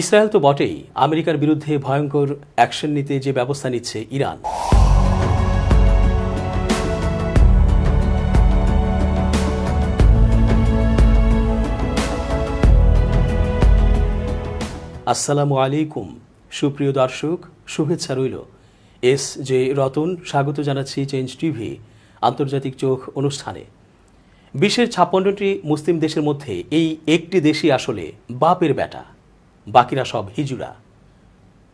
Israel তো বটেই আমেরিকার বিরুদ্ধে ভয়ঙ্কর অ্যাকশন নিতে যে ব্যবস্থা নিচ্ছে ইরান আসসালামু আলাইকুম সুপ্রিয় দর্শক শুভেচ্ছা রইল এস জে রতন স্বাগত জানাচ্ছি চেঞ্জ টিভি আন্তর্জাতিক চোখ অনুষ্ঠানে বিশ্বের ছাপ্পান্নটি মুসলিম দেশের মধ্যে এই একটি দেশই আসলে বাপের বেটা বাকিরা সব হিজুরা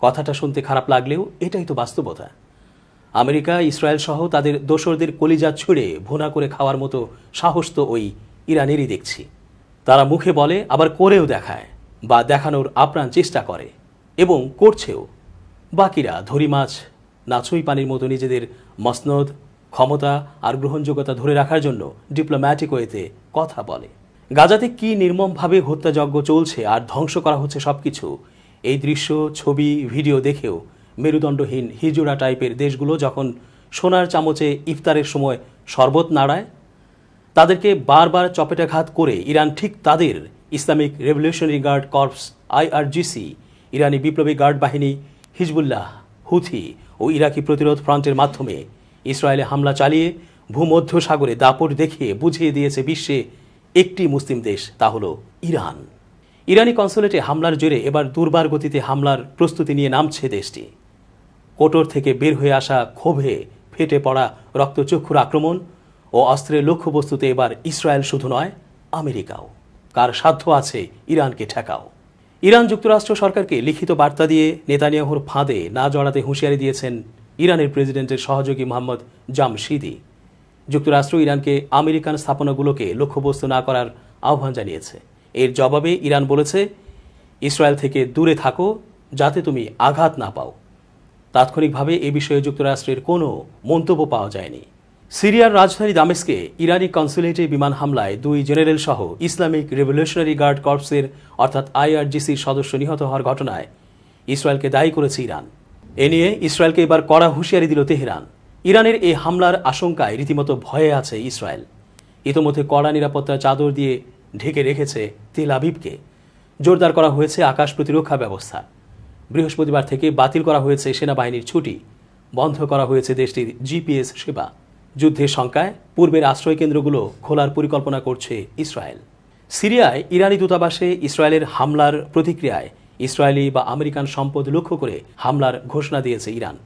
কথাটা শুনতে খারাপ লাগলেও এটাই তো বাস্তবতা আমেরিকা ইসরায়েল সহ তাদের দোসরদের কলিজা ছুঁড়ে ভোনা করে খাওয়ার মতো সাহস তো ওই ইরানেরই দেখছি তারা মুখে বলে আবার করেও দেখায় বা দেখানোর আপ্রাণ চেষ্টা করে এবং করছেও বাকিরা ধরি মাছ নাছুই পানির মতো নিজেদের মসনদ ক্ষমতা আর গ্রহণযোগ্যতা ধরে রাখার জন্য ডিপ্লোম্যাটিক ওয়েতে কথা বলে গাজাতে কি নির্মমভাবে হত্যাযজ্ঞ চলছে আর ধ্বংস করা হচ্ছে সব কিছু এই দৃশ্য ছবি ভিডিও দেখেও মেরুদণ্ডহীন হিজুরা টাইপের দেশগুলো যখন সোনার চামচে ইফতারের সময় শরবত নাড়ায় তাদেরকে বারবার চপেটাঘাত করে ইরান ঠিক তাদের Islamic revolutionary guard corps IRGC ইরানি বিপ্লবী গার্ড বাহিনী হিজবুল্লাহ হুথি ও ইরাকি প্রতিরোধ ফ্রন্টের মাধ্যমে ইসরায়েলে হামলা চালিয়ে ভূমধ্য সাগরে দাপট দেখিয়ে বুঝিয়ে দিয়েছে বিশ্বে একটি মুসলিম দেশ তা হল ইরান ইরানি কনসুলেটে হামলার জোরে এবার দুর্বার গতিতে হামলার প্রস্তুতি নিয়ে নামছে দেশটি কোটর থেকে বের হয়ে আসা ক্ষোভে ফেটে পড়া রক্তচক্ষুর আক্রমণ ও অস্ত্রের লক্ষ্যবস্তুতে এবার ইসরায়েল শুধু নয় আমেরিকাও কার সাধ্য আছে ইরানকে ঠেকাও ইরান যুক্তরাষ্ট্র সরকারকে লিখিত বার্তা দিয়ে নেতানিয়াহুর ফাঁদে না জড়াতে হুঁশিয়ারি দিয়েছেন ইরানের প্রেসিডেন্টের সহযোগী মোহাম্মদ জামশিদি যুক্তরাষ্ট্র ইরানকে আমেরিকান স্থাপনাগুলোকে লক্ষ্যবস্তু না করার আহ্বান জানিয়েছে এর জবাবে ইরান বলেছে ইসরায়েল থেকে দূরে থাকো যাতে তুমি আঘাত না পাও তাৎক্ষণিকভাবে এ বিষয়ে যুক্তরাষ্ট্রের কোনো মন্তব্য পাওয়া যায়নি সিরিয়ার রাজধানী দামেস্কে ইরানি কনসুলেটে বিমান হামলায় দুই জেনারেল সহ ইসলামিক রেভলিউশনারি গার্ড কর্পসের অর্থাৎ আইআরজিসির সদস্য নিহত হওয়ার ঘটনায় ইসরায়েলকে দায়ী করেছে ইরান এ নিয়ে ইসরায়েলকে এবার কড়া হুঁশিয়ারি দিল তেহরান ইরানের এই হামলার আশঙ্কায় রীতিমতো ভয়ে আছে ইসরায়েল ইতোমধ্যে কড়া নিরাপত্তার চাদর দিয়ে ঢেকে রেখেছে তেল আবিবকে জোরদার করা হয়েছে আকাশ প্রতিরক্ষা ব্যবস্থা বৃহস্পতিবার থেকে বাতিল করা হয়েছে সেনাবাহিনীর ছুটি বন্ধ করা হয়েছে দেশটির জিপিএস সেবা যুদ্ধের শঙ্কায় পূর্বের আশ্রয়কেন্দ্রগুলো খোলার পরিকল্পনা করছে ইসরায়েল সিরিয়ায় ইরানি দূতাবাসে ইসরায়েলের হামলার প্রতিক্রিয়ায় ইসরায়েলি বা আমেরিকান সম্পদ লক্ষ্য করে হামলার ঘোষণা দিয়েছে ইরান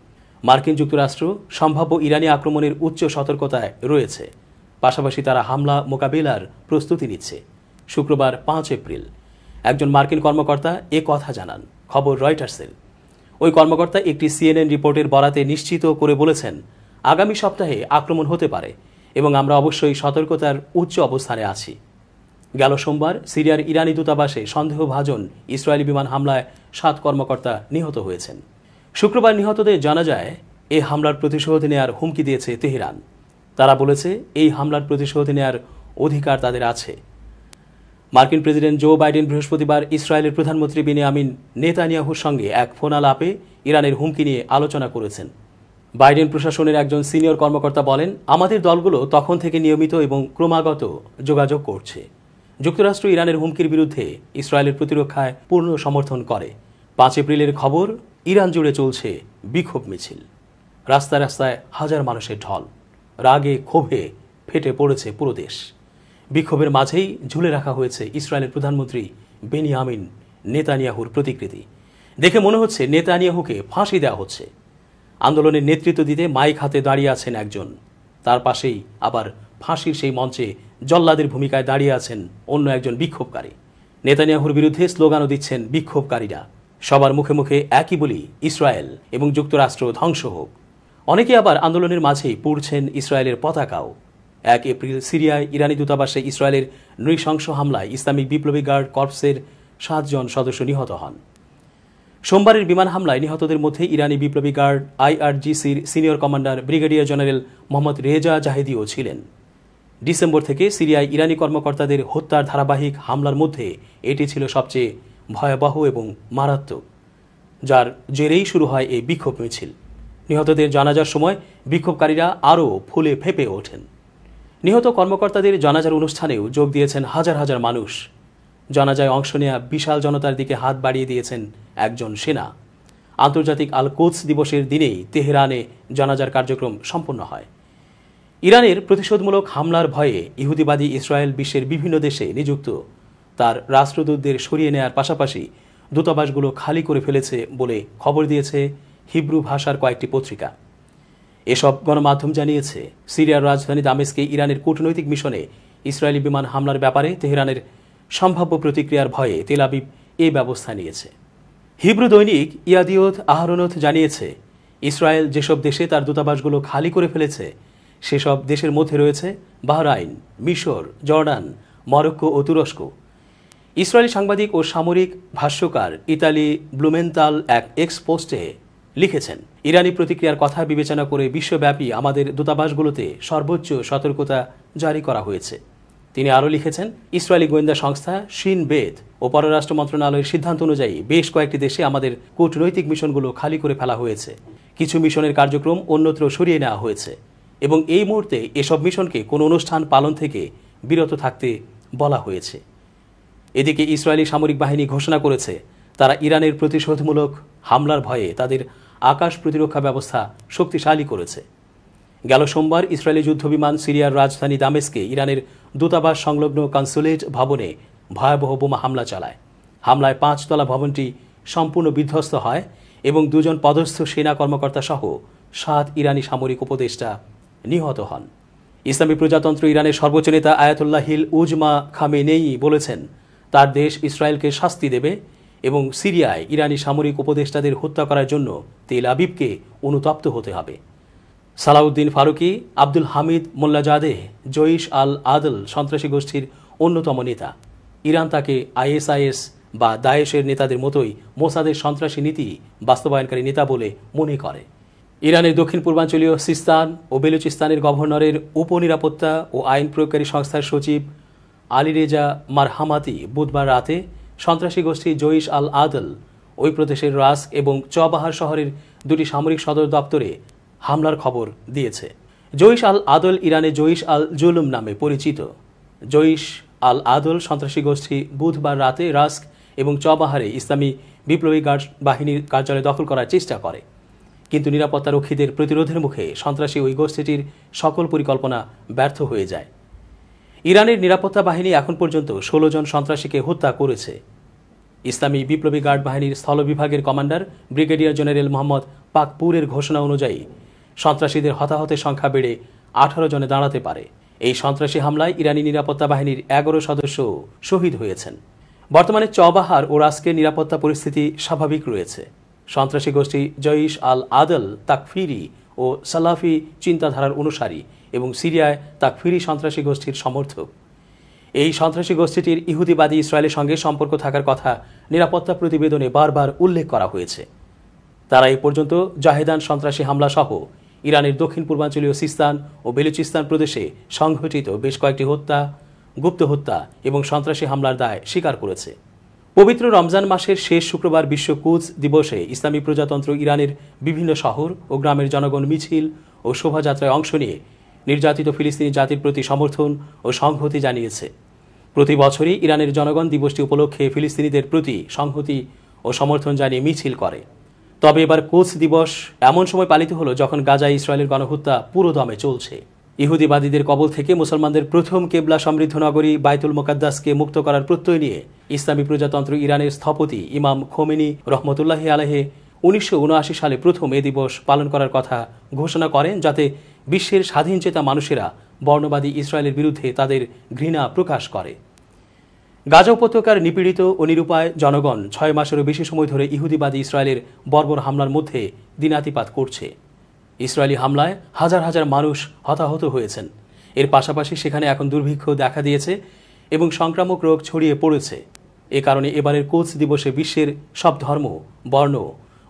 মার্কিন যুক্তরাষ্ট্র সম্ভাব্য ইরানি আক্রমণের উচ্চ সতর্কতায় রয়েছে পাশাপাশি তারা হামলা মোকাবিলার প্রস্তুতি নিচ্ছে শুক্রবার পাঁচ এপ্রিল একজন মার্কিন কর্মকর্তা এ কথা জানান খবর রয়টার্সের ওই কর্মকর্তা একটি সিএনএন রিপোর্টের বরাতে নিশ্চিত করে বলেছেন আগামী সপ্তাহে আক্রমণ হতে পারে এবং আমরা অবশ্যই সতর্কতার উচ্চ অবস্থানে আছি গেল সোমবার সিরিয়ার ইরানি দূতাবাসে সন্দেহভাজন ইসরায়েলি বিমান হামলায় সাত কর্মকর্তা নিহত হয়েছেন শুক্রবার নিহতদের জানা যায় এই হামলার প্রতিশোধ নেয়ার হুমকি দিয়েছে তেহরান তারা বলেছে এই হামলার প্রতিশোধ নেয়ার অধিকার তাদের আছে মার্কিন প্রেসিডেন্ট জো বাইডেন বৃহস্পতিবার ইসরায়েলের প্রধানমন্ত্রী আমিন নেতানিয়াহুর সঙ্গে এক ফোন আলাপে ইরানের হুমকি নিয়ে আলোচনা করেছেন বাইডেন প্রশাসনের একজন সিনিয়র কর্মকর্তা বলেন আমাদের দলগুলো তখন থেকে নিয়মিত এবং ক্রমাগত যোগাযোগ করছে যুক্তরাষ্ট্র ইরানের হুমকির বিরুদ্ধে ইসরায়েলের প্রতিরক্ষায় পূর্ণ সমর্থন করে পাঁচ এপ্রিলের খবর ইরান জুড়ে চলছে বিক্ষোভ মিছিল রাস্তায় রাস্তায় হাজার মানুষের ঢল রাগে ক্ষোভে ফেটে পড়েছে পুরো দেশ বিক্ষোভের মাঝেই ঝুলে রাখা হয়েছে ইসরায়েলের প্রধানমন্ত্রী বেনিয়ামিন নেতানিয়াহুর প্রতিকৃতি দেখে মনে হচ্ছে নেতানিয়াহুকে ফাঁসি দেওয়া হচ্ছে আন্দোলনের নেতৃত্ব দিতে মাইক হাতে দাঁড়িয়ে আছেন একজন তার পাশেই আবার ফাঁসির সেই মঞ্চে জল্লাদের ভূমিকায় দাঁড়িয়ে আছেন অন্য একজন বিক্ষোভকারী নেতানিয়াহুর বিরুদ্ধে স্লোগানও দিচ্ছেন বিক্ষোভকারীরা সবার মুখে মুখে একই বলি ইসরায়েল এবং যুক্তরাষ্ট্র ধ্বংস হোক অনেকে আবার আন্দোলনের মাঝেই পড়ছেন ইসরায়েলের পতাকাও এক এপ্রিল সিরিয়ায় ইরানি দূতাবাসে ইসরায়েলের নৃশংস হামলায় ইসলামিক বিপ্লবী গার্ড কর্পসের সাতজন সদস্য নিহত হন সোমবারের বিমান হামলায় নিহতদের মধ্যে ইরানি বিপ্লবী গার্ড আইআরজিসির senior commander brigadier general Mohammad Reza জাহেদিও ছিলেন ডিসেম্বর থেকে সিরিয়ায় ইরানি কর্মকর্তাদের হত্যার ধারাবাহিক হামলার মধ্যে এটি ছিল সবচেয়ে ভয়াবহ এবং মারাত্মক যার জেরেই শুরু হয় এই বিক্ষোভ মিছিল নিহতদের জানাজার সময় বিক্ষোভকারীরা আরও ফুলে ফেঁপে ওঠেন নিহত কর্মকর্তাদের জানাজার অনুষ্ঠানেও যোগ দিয়েছেন হাজার হাজার মানুষ জানাজায় অংশ নেয়া বিশাল জনতার দিকে হাত বাড়িয়ে দিয়েছেন একজন সেনা আন্তর্জাতিক আল কোচ দিবসের দিনেই তেহরানে জানাজার কার্যক্রম সম্পন্ন হয় ইরানের প্রতিশোধমূলক হামলার ভয়ে ইহুদিবাদী ইসরায়েল বিশ্বের বিভিন্ন দেশে নিযুক্ত তার রাষ্ট্রদূতদের সরিয়ে নেয়ার পাশাপাশি দূতাবাসগুলো খালি করে ফেলেছে বলে খবর দিয়েছে হিব্রু ভাষার কয়েকটি পত্রিকা এসব গণমাধ্যম জানিয়েছে সিরিয়ার রাজধানী দামেস্কে ইরানের কূটনৈতিক মিশনে ইসরায়েলি বিমান হামলার ব্যাপারে তেহরানের সম্ভাব্য প্রতিক্রিয়ার ভয়ে তেলাবিব এ ব্যবস্থা নিয়েছে হিব্রু দৈনিক ইয়াদিয়ত আহরনথ জানিয়েছে ইসরায়েল যেসব দেশে তার দূতাবাসগুলো খালি করে ফেলেছে সেসব দেশের মধ্যে রয়েছে বাহরাইন মিশর জর্ডান মরক্কো ও তুরস্ক ইসরায়েলি সাংবাদিক ও সামরিক ভাষ্যকার ইতালি ব্লুমেন্তাল এক এক্স পোস্টে লিখেছেন ইরানি প্রতিক্রিয়ার কথা বিবেচনা করে বিশ্বব্যাপী আমাদের দূতাবাসগুলোতে সর্বোচ্চ সতর্কতা জারি করা হয়েছে তিনি আরও লিখেছেন ইসরায়েলি গোয়েন্দা সংস্থা শিন বেদ ও পররাষ্ট্র মন্ত্রণালয়ের সিদ্ধান্ত অনুযায়ী বেশ কয়েকটি দেশে আমাদের কূটনৈতিক মিশনগুলো খালি করে ফেলা হয়েছে কিছু মিশনের কার্যক্রম অন্যত্র সরিয়ে নেওয়া হয়েছে এবং এই মুহূর্তে এসব মিশনকে কোনো অনুষ্ঠান পালন থেকে বিরত থাকতে বলা হয়েছে এদিকে ইসরায়েলি সামরিক বাহিনী ঘোষণা করেছে তারা ইরানের প্রতিশোধমূলক হামলার ভয়ে তাদের আকাশ প্রতিরক্ষা ব্যবস্থা শক্তিশালী করেছে গেল সোমবার ইসরায়েলি যুদ্ধবিমান সিরিয়ার রাজধানী দামেস্কে ইরানের দূতাবাস সংলগ্ন কনসুলেট ভবনে ভয়াবহ বোমা হামলা চালায় হামলায় পাঁচতলা ভবনটি সম্পূর্ণ বিধ্বস্ত হয় এবং দুজন পদস্থ সেনা কর্মকর্তা সহ সাত ইরানি সামরিক উপদেষ্টা নিহত হন ইসলামী প্রজাতন্ত্র ইরানের সর্বোচ্চ নেতা আয়াতুল্লাহ হিল উজমা খামেনেই বলেছেন তার দেশ ইসরায়েলকে শাস্তি দেবে এবং সিরিয়ায় ইরানি সামরিক উপদেষ্টাদের হত্যা করার জন্য তেল আবিবকে অনুতপ্ত হতে হবে সালাউদ্দিন ফারুকি আব্দুল হামিদ মোল্লাজাদে জৈশ আল আদল সন্ত্রাসী গোষ্ঠীর অন্যতম নেতা ইরান তাকে আইএসআইএস বা দায়েশের নেতাদের মতোই মোসাদের সন্ত্রাসী নীতি বাস্তবায়নকারী নেতা বলে মনে করে ইরানের দক্ষিণ পূর্বাঞ্চলীয় সিস্তান ও বেলুচিস্তানের গভর্নরের উপনিরাপত্তা ও আইন প্রয়োগকারী সংস্থার সচিব আলী রেজা মারহামাতি বুধবার রাতে সন্ত্রাসী গোষ্ঠী জৈশ আল আদল ওই প্রদেশের রাস এবং চবাহার শহরের দুটি সামরিক সদর দপ্তরে হামলার খবর দিয়েছে জৈশ আল আদল ইরানে জৈশ আল জুলুম নামে পরিচিত জৈশ আল আদল সন্ত্রাসী গোষ্ঠী বুধবার রাতে রাস্ক এবং চবাহারে ইসলামী বিপ্লবী গার্ড বাহিনীর কার্যালয় দখল করার চেষ্টা করে কিন্তু নিরাপত্তারক্ষীদের প্রতিরোধের মুখে সন্ত্রাসী ওই গোষ্ঠীটির সকল পরিকল্পনা ব্যর্থ হয়ে যায় ইরানের নিরাপত্তা বাহিনী এখন পর্যন্ত ষোলো জন সন্ত্রাসীকে হত্যা করেছে ইসলামী বিপ্লবী গার্ড বাহিনীর স্থল বিভাগের কমান্ডার ব্রিগেডিয়ার জেনারেল মোহাম্মদ পাকপুরের ঘোষণা অনুযায়ী সন্ত্রাসীদের হতাহতের সংখ্যা বেড়ে আঠারো জনে দাঁড়াতে পারে এই সন্ত্রাসী হামলায় ইরানি নিরাপত্তা বাহিনীর এগারো সদস্য শহীদ হয়েছেন বর্তমানে চবাহার ও রাস্কের নিরাপত্তা পরিস্থিতি স্বাভাবিক রয়েছে সন্ত্রাসী গোষ্ঠী জঈশ আল আদল তাকফিরি ও সালাফি চিন্তাধারার অনুসারী এবং সিরিয়ায় তা ফিরি সন্ত্রাসী গোষ্ঠীর সমর্থক এই সন্ত্রাসী গোষ্ঠীটির ইহুদিবাদী ইসরায়েলের সঙ্গে সম্পর্ক থাকার কথা নিরাপত্তা প্রতিবেদনে বারবার উল্লেখ করা হয়েছে তারা এ পর্যন্ত জাহেদান সন্ত্রাসী হামলা সহ ইরানের দক্ষিণ পূর্বাঞ্চলীয় সিস্তান ও বেলুচিস্তান প্রদেশে সংঘটিত বেশ কয়েকটি হত্যা গুপ্ত হত্যা এবং সন্ত্রাসী হামলার দায় স্বীকার করেছে পবিত্র রমজান মাসের শেষ শুক্রবার বিশ্ব কুচ দিবসে ইসলামী প্রজাতন্ত্র ইরানের বিভিন্ন শহর ও গ্রামের জনগণ মিছিল ও শোভাযাত্রায় অংশ নিয়ে নির্যাতিত ফিলিস্তিনি জাতির প্রতি সমর্থন ও সংহতি জানিয়েছে প্রতি বছরই ইরানের জনগণ দিবসটি উপলক্ষে ফিলিস্তিনিদের প্রতি সংহতি ও সমর্থন জানিয়ে মিছিল করে তবে এবার কোচ দিবস এমন সময় পালিত হল যখন গাজায় ইসরায়েলের গণহত্যা পুরো দমে চলছে ইহুদিবাদীদের কবল থেকে মুসলমানদের প্রথম কেবলা সমৃদ্ধ নগরী বাইতুল মোকাদ্দাসকে মুক্ত করার প্রত্যয় নিয়ে ইসলামী প্রজাতন্ত্র ইরানের স্থপতি ইমাম খোমেনি রহমতুল্লাহ আলহে উনিশশো সালে প্রথম এ দিবস পালন করার কথা ঘোষণা করেন যাতে বিশ্বের স্বাধীন চেতা মানুষেরা বর্ণবাদী ইসরায়েলের বিরুদ্ধে তাদের ঘৃণা প্রকাশ করে গাজা উপত্যকার নিপীড়িত ও নিরুপায় জনগণ ছয় মাসেরও বেশি সময় ধরে ইহুদিবাদী ইসরায়েলের বর্বর হামলার মধ্যে দিনাতিপাত করছে ইসরায়েলি হামলায় হাজার হাজার মানুষ হতাহত হয়েছেন এর পাশাপাশি সেখানে এখন দুর্ভিক্ষ দেখা দিয়েছে এবং সংক্রামক রোগ ছড়িয়ে পড়েছে এ কারণে এবারের কোচ দিবসে বিশ্বের সব ধর্ম বর্ণ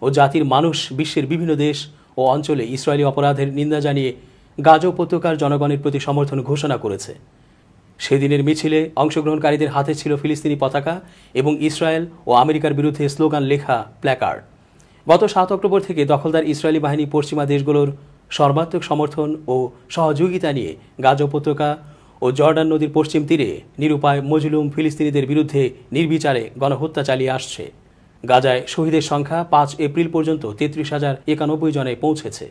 ও জাতির মানুষ বিশ্বের বিভিন্ন দেশ ও অঞ্চলে ইসরায়েলি অপরাধের নিন্দা জানিয়ে গাজ উপত্যকার জনগণের প্রতি সমর্থন ঘোষণা করেছে সেদিনের মিছিলে অংশগ্রহণকারীদের হাতে ছিল ফিলিস্তিনি পতাকা এবং ইসরায়েল ও আমেরিকার বিরুদ্ধে স্লোগান লেখা প্ল্যাকার্ড গত সাত অক্টোবর থেকে দখলদার ইসরায়েলি বাহিনী পশ্চিমা দেশগুলোর সর্বাত্মক সমর্থন ও সহযোগিতা নিয়ে গাজা উপত্যকা ও জর্ডান নদীর পশ্চিম তীরে নিরুপায় মজলুম ফিলিস্তিনিদের বিরুদ্ধে নির্বিচারে গণহত্যা চালিয়ে আসছে গাজায় শহীদের সংখ্যা পাঁচ এপ্রিল পর্যন্ত তেত্রিশ হাজার একানব্বই জনে পৌঁছেছে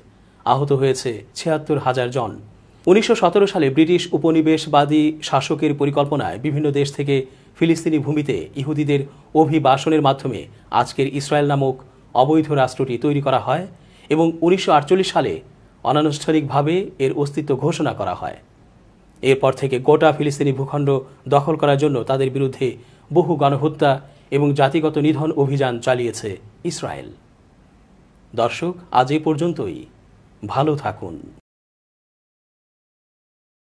আহত হয়েছে ছিয়াত্তর হাজার জন উনিশশো সালে ব্রিটিশ উপনিবেশবাদী শাসকের পরিকল্পনায় বিভিন্ন দেশ থেকে ফিলিস্তিনি ভূমিতে ইহুদিদের অভিবাসনের মাধ্যমে আজকের ইসরায়েল নামক অবৈধ রাষ্ট্রটি তৈরি করা হয় এবং উনিশশো সালে অনানুষ্ঠানিকভাবে এর অস্তিত্ব ঘোষণা করা হয় এরপর থেকে গোটা ফিলিস্তিনি ভূখণ্ড দখল করার জন্য তাদের বিরুদ্ধে বহু গণহত্যা এবং জাতিগত নিধন অভিযান চালিয়েছে ইসরায়েল দর্শক আজ এ পর্যন্তই ভালো থাকুন